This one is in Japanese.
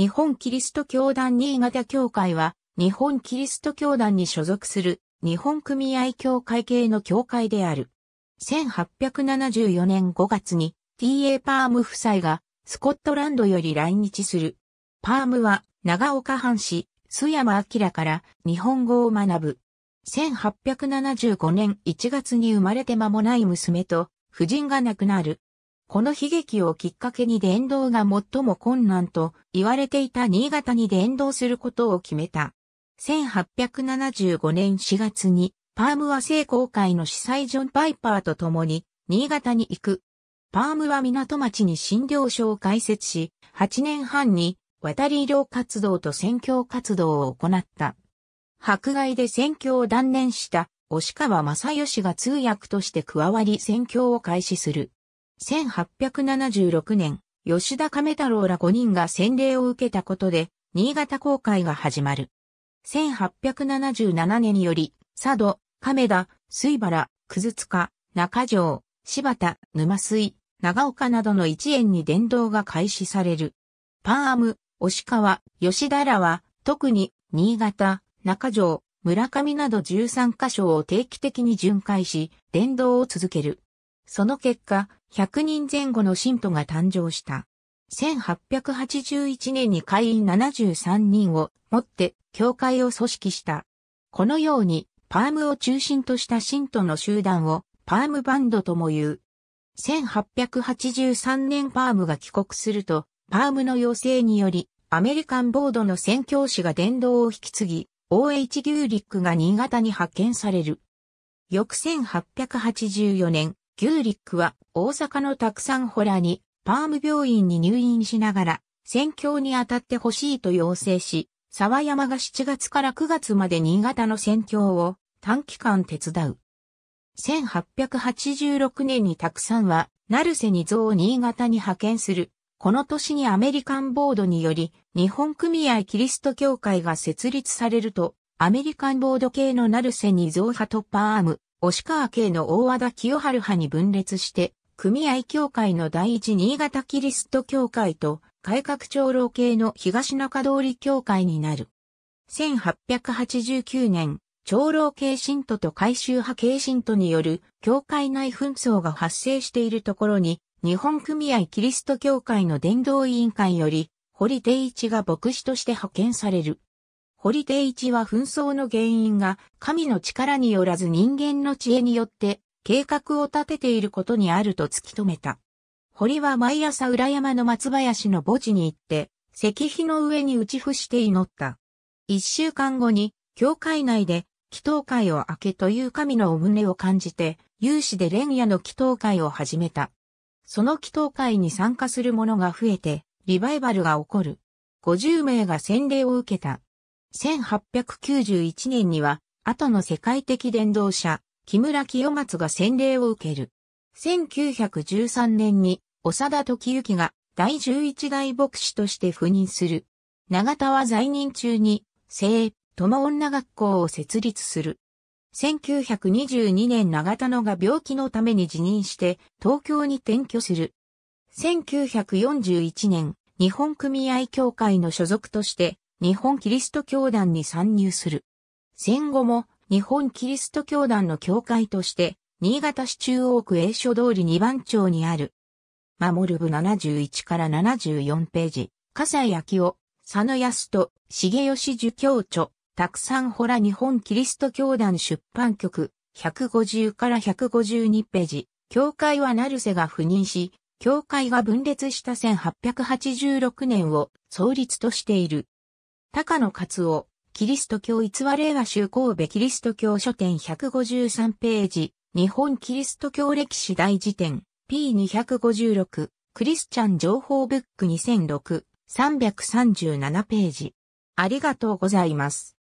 日本キリスト教団新潟教会は、日本キリスト教団に所属する日本組合協会系の協会である。1874年5月に T.A. パーム夫妻がスコットランドより来日する。パームは長岡藩士、須山明から日本語を学ぶ。1875年1月に生まれて間もない娘と夫人が亡くなる。この悲劇をきっかけに伝道が最も困難と言われていた新潟に伝道することを決めた。1875年4月に、パームは聖公会の司祭ジョン・パイパーと共に、新潟に行く。パームは港町に診療所を開設し、8年半に渡り医療活動と宣教活動を行った。迫害で宣教を断念した、押川正義が通訳として加わり宣教を開始する。1876年、吉田亀太郎ら5人が洗礼を受けたことで、新潟公会が始まる。1877年により、佐渡、亀田、水原、葛塚、中条、柴田、沼水、長岡などの一円に伝道が開始される。パンアム、押川、吉田らは、特に、新潟、中条、村上など13カ所を定期的に巡回し、伝道を続ける。その結果、100人前後の信徒が誕生した。1881年に会員73人をもって教会を組織した。このように、パームを中心とした信徒の集団をパームバンドとも言う。1883年パームが帰国すると、パームの要請により、アメリカンボードの宣教師が伝道を引き継ぎ、OH ギューリックが新潟に派遣される。翌1884年、ギューリックは大阪のたくさんホラにパーム病院に入院しながら戦況に当たってほしいと要請し、沢山が7月から9月まで新潟の宣教を短期間手伝う。1886年にたくさんは、成瀬に像を新潟に派遣する。この年にアメリカンボードにより、日本組合キリスト教会が設立されると、アメリカンボード系の成瀬に像派とパーム、押川系の大和田清春派に分裂して、組合協会の第一新潟キリスト教会と、改革長老系の東中通り教会になる。1889年、長老系信徒と改修派系信徒による教会内紛争が発生しているところに、日本組合キリスト教会の伝道委員会より、堀定一が牧師として派遣される。堀定一は紛争の原因が神の力によらず人間の知恵によって計画を立てていることにあると突き止めた。堀は毎朝裏山の松林の墓地に行って、石碑の上に打ち伏して祈った。一週間後に、教会内で、祈祷会を開けという神のお胸を感じて、有志で連夜の祈祷会を始めた。その祈祷会に参加する者が増えて、リバイバルが起こる。50名が洗礼を受けた。1891年には、後の世界的伝道者、木村清松が洗礼を受ける。1913年に、長田時行が第11代牧師として赴任する。長田は在任中に、聖、友女学校を設立する。1922年長田野が病気のために辞任して東京に転居する。1941年、日本組合協会の所属として日本キリスト教団に参入する。戦後も日本キリスト教団の教会として、新潟市中央区栄所通り2番町にある。守る部71から74ページ、笠井明夫、佐野康と、重吉樹教著、たくさんほら日本キリスト教団出版局、150から152ページ、教会は成瀬が赴任し、教会が分裂した1886年を創立としている。高野勝夫、キリスト教逸話令和州神戸キリスト教書店153ページ、日本キリスト教歴史大辞典、P256、クリスチャン情報ブック2006、337ページ。ありがとうございます。